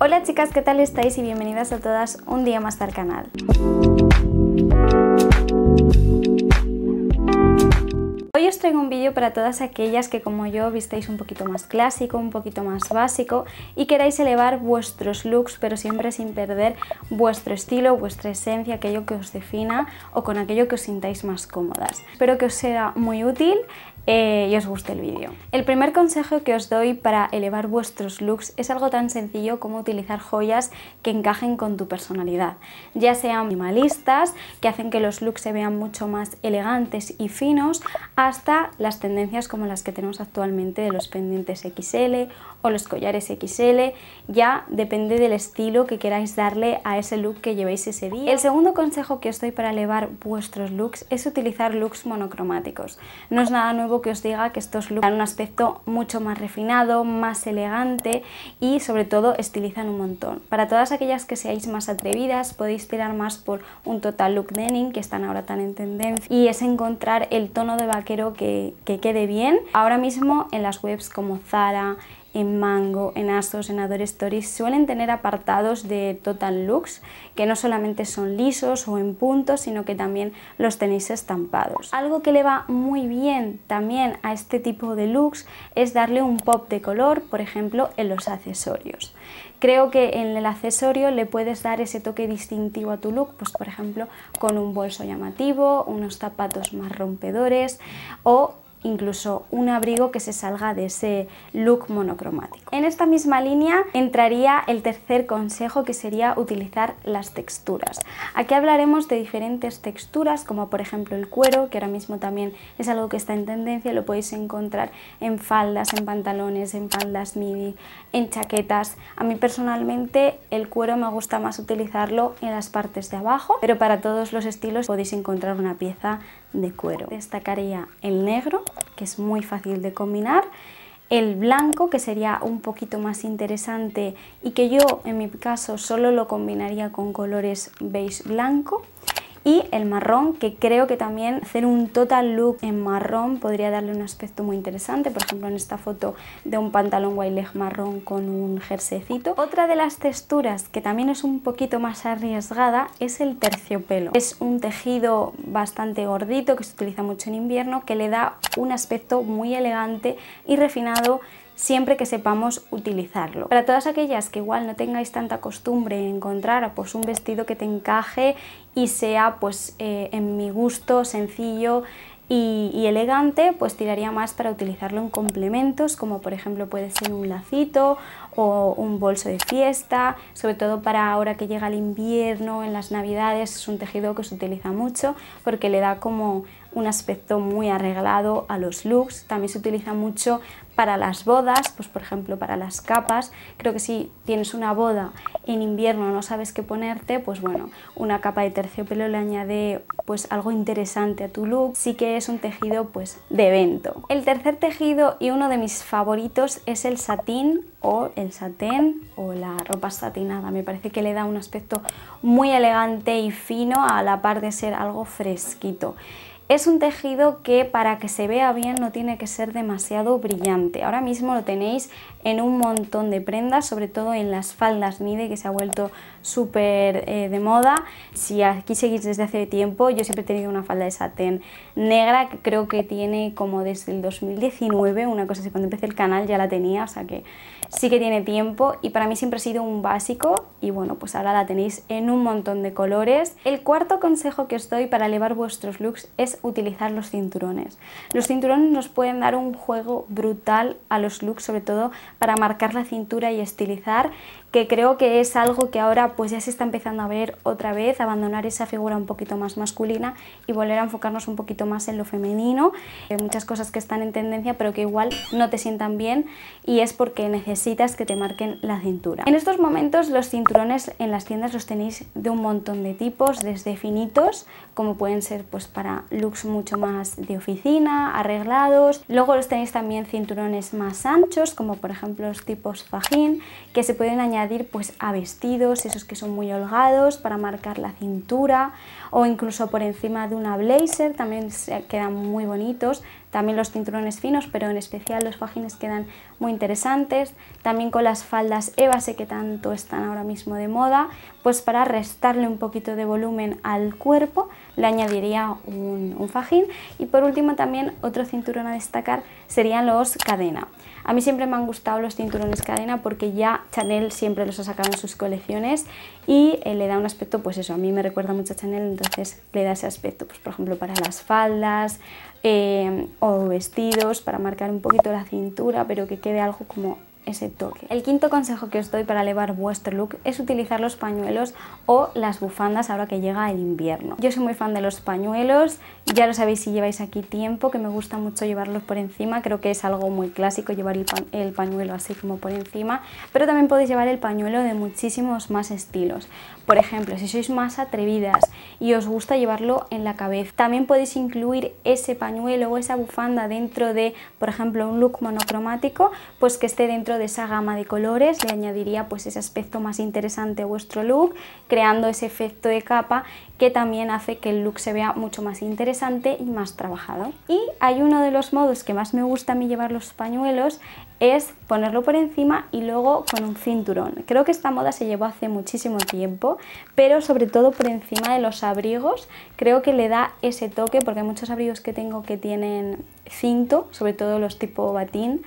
Hola chicas, ¿qué tal estáis? Y bienvenidas a todas un día más al canal. Hoy os traigo un vídeo para todas aquellas que como yo visteis un poquito más clásico, un poquito más básico y queráis elevar vuestros looks pero siempre sin perder vuestro estilo, vuestra esencia, aquello que os defina o con aquello que os sintáis más cómodas. Espero que os sea muy útil eh, y os guste el vídeo. El primer consejo que os doy para elevar vuestros looks es algo tan sencillo como utilizar joyas que encajen con tu personalidad, ya sean minimalistas, que hacen que los looks se vean mucho más elegantes y finos, hasta las tendencias como las que tenemos actualmente de los pendientes XL o los collares XL, ya depende del estilo que queráis darle a ese look que llevéis ese día. El segundo consejo que os doy para elevar vuestros looks es utilizar looks monocromáticos. No es nada nuevo que os diga que estos looks dan un aspecto mucho más refinado, más elegante y sobre todo estilizan un montón. Para todas aquellas que seáis más atrevidas podéis tirar más por un total look denim que están ahora tan en tendencia y es encontrar el tono de vaquero que, que quede bien. Ahora mismo en las webs como Zara, en Mango, en Asos, en Adore Stories, suelen tener apartados de Total Looks que no solamente son lisos o en puntos, sino que también los tenéis estampados. Algo que le va muy bien también a este tipo de looks es darle un pop de color, por ejemplo, en los accesorios. Creo que en el accesorio le puedes dar ese toque distintivo a tu look, pues por ejemplo con un bolso llamativo, unos zapatos más rompedores o incluso un abrigo que se salga de ese look monocromático. En esta misma línea entraría el tercer consejo que sería utilizar las texturas. Aquí hablaremos de diferentes texturas como por ejemplo el cuero que ahora mismo también es algo que está en tendencia, lo podéis encontrar en faldas, en pantalones, en faldas midi, en chaquetas. A mí personalmente el cuero me gusta más utilizarlo en las partes de abajo, pero para todos los estilos podéis encontrar una pieza de cuero. Destacaría el negro, que es muy fácil de combinar, el blanco, que sería un poquito más interesante y que yo en mi caso solo lo combinaría con colores beige blanco, y el marrón que creo que también hacer un total look en marrón podría darle un aspecto muy interesante por ejemplo en esta foto de un pantalón white leg marrón con un jersecito. otra de las texturas que también es un poquito más arriesgada es el terciopelo es un tejido bastante gordito que se utiliza mucho en invierno que le da un aspecto muy elegante y refinado siempre que sepamos utilizarlo. Para todas aquellas que igual no tengáis tanta costumbre en encontrar ah, pues, un vestido que te encaje y sea pues eh, en mi gusto sencillo y, y, elegante, pues tiraría más para utilizarlo en complementos, como por ejemplo puede ser un lacito o un bolso de fiesta, sobre todo para ahora que llega el invierno, en las navidades, es un tejido que se utiliza mucho porque le da como un aspecto muy arreglado a los looks. También se utiliza mucho para las bodas, pues por ejemplo para las capas. Creo que si tienes una boda en invierno no sabes qué ponerte, pues bueno, una capa de terciopelo le añade pues algo interesante a tu look. Sí que es un tejido pues de evento. El tercer tejido y uno de mis favoritos es el satín o el satén o la ropa satinada. Me parece que le da un aspecto muy elegante y fino a la par de ser algo fresquito. Es un tejido que para que se vea bien no tiene que ser demasiado brillante. Ahora mismo lo tenéis en un montón de prendas, sobre todo en las faldas mide que se ha vuelto súper eh, de moda. Si aquí seguís desde hace tiempo, yo siempre he tenido una falda de satén negra, que creo que tiene como desde el 2019, una cosa así, cuando empecé el canal ya la tenía, o sea que sí que tiene tiempo y para mí siempre ha sido un básico y bueno, pues ahora la tenéis en un montón de colores. El cuarto consejo que os doy para elevar vuestros looks es utilizar los cinturones. Los cinturones nos pueden dar un juego brutal a los looks, sobre todo para marcar la cintura y estilizar, que creo que es algo que ahora pues ya se está empezando a ver otra vez, abandonar esa figura un poquito más masculina y volver a enfocarnos un poquito más en lo femenino. Hay eh, muchas cosas que están en tendencia pero que igual no te sientan bien y es porque necesitas que te marquen la cintura. En estos momentos los cinturones en las tiendas los tenéis de un montón de tipos, desde finitos, como pueden ser pues para looks mucho más de oficina, arreglados. Luego los tenéis también cinturones más anchos, como por ejemplo los tipos fajín, que se pueden añadir pues a vestidos, esos que son muy holgados para marcar la cintura o incluso por encima de una blazer, también se quedan muy bonitos también los cinturones finos, pero en especial los fajines quedan muy interesantes, también con las faldas sé que tanto están ahora mismo de moda, pues para restarle un poquito de volumen al cuerpo le añadiría un, fajín y por último también otro cinturón a destacar serían los cadena. A mí siempre me han gustado los cinturones cadena porque ya Chanel siempre los ha sacado en sus colecciones y eh, le da un aspecto, pues eso, a mí me recuerda mucho a Chanel, entonces le da ese aspecto, pues por ejemplo para las faldas, eh, o vestidos para marcar un poquito la cintura, pero que quede algo como ese toque. El quinto consejo que os doy para elevar vuestro look es utilizar los pañuelos o las bufandas ahora que llega el invierno. Yo soy muy fan de los pañuelos, ya lo sabéis si lleváis aquí tiempo, que me gusta mucho llevarlos por encima, creo que es algo muy clásico llevar el, el pañuelo así como por encima, pero también podéis llevar el pañuelo de muchísimos más estilos. Por ejemplo, si sois más atrevidas y os gusta llevarlo en la cabeza, también podéis incluir ese pañuelo o esa bufanda dentro de, por ejemplo, un look monocromático, pues que esté dentro de esa gama de colores le añadiría pues ese aspecto más interesante a vuestro look, creando ese efecto de capa que también hace que el look se vea mucho más interesante y más trabajado. Y hay uno de los modos que más me gusta a mí llevar los pañuelos es ponerlo por encima y luego con un cinturón. Creo que esta moda se llevó hace muchísimo tiempo, pero sobre todo por encima de los abrigos. Creo que le da ese toque porque hay muchos abrigos que tengo que tienen cinto, sobre todo los tipo batín,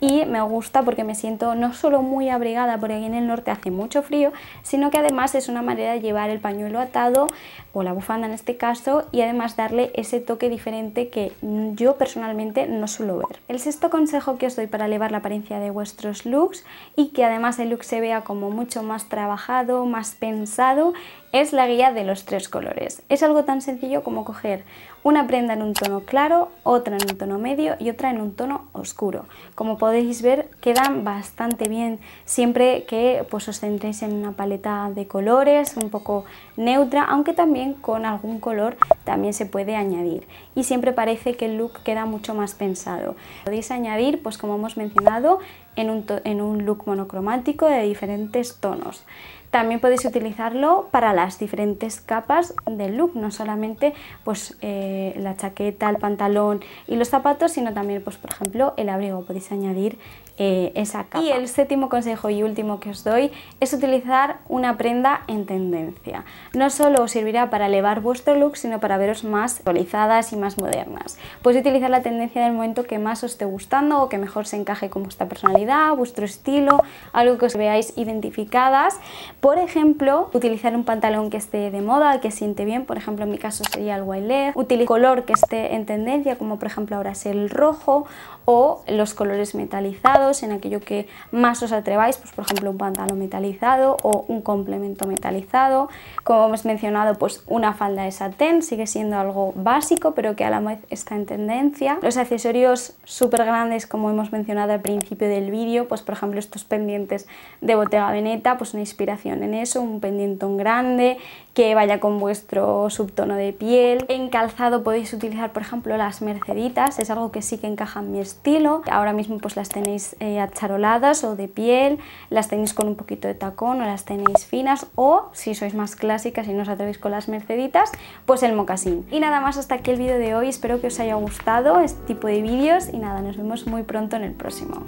y me gusta porque me siento no solo muy abrigada porque aquí en el norte hace mucho frío, sino que además es una manera de llevar el pañuelo atado o la bufanda en este caso y además darle ese toque diferente que yo personalmente no suelo ver. El sexto consejo que os doy para elevar la apariencia de vuestros looks y que además el look se vea como mucho más trabajado, más pensado es la guía de los tres colores. Es algo tan sencillo como coger una prenda en un tono claro, otra en un tono medio y otra en un tono oscuro. Como podéis ver quedan bastante bien siempre que pues, os centréis en una paleta de colores un poco neutra, aunque también con algún color también se puede añadir. Y siempre parece que el look queda mucho más pensado. Podéis añadir, pues como hemos mencionado, en un look monocromático de diferentes tonos. También podéis utilizarlo para las diferentes capas del look, no solamente pues, eh, la chaqueta, el pantalón y los zapatos, sino también, pues, por ejemplo, el abrigo. Podéis añadir eh, esa capa. Y el séptimo consejo y último que os doy es utilizar una prenda en tendencia. No solo os servirá para elevar vuestro look, sino para veros más actualizadas y más modernas. Podéis utilizar la tendencia del momento que más os esté gustando o que mejor se encaje con vuestra personalidad, vuestro estilo, algo que os veáis identificadas por ejemplo, utilizar un pantalón que esté de moda, que siente bien, por ejemplo en mi caso sería el white leg, utilizar color que esté en tendencia, como por ejemplo ahora es el rojo, o los colores metalizados, en aquello que más os atreváis, pues por ejemplo un pantalón metalizado o un complemento metalizado. Como hemos mencionado, pues una falda de satén sigue siendo algo básico, pero que a la vez está en tendencia. Los accesorios súper grandes, como hemos mencionado al principio del vídeo, pues por ejemplo estos pendientes de Bottega Veneta, pues una inspiración en eso, un pendientón grande que vaya con vuestro subtono de piel. En calzado podéis utilizar, por ejemplo, las merceditas, es algo que sí que encaja en mi estilo. Ahora mismo pues las tenéis eh, acharoladas o de piel, las tenéis con un poquito de tacón o las tenéis finas o si sois más clásicas y no os atrevéis con las merceditas, pues el mocasín. Y nada más hasta aquí el vídeo de hoy, espero que os haya gustado este tipo de vídeos y nada, nos vemos muy pronto en el próximo.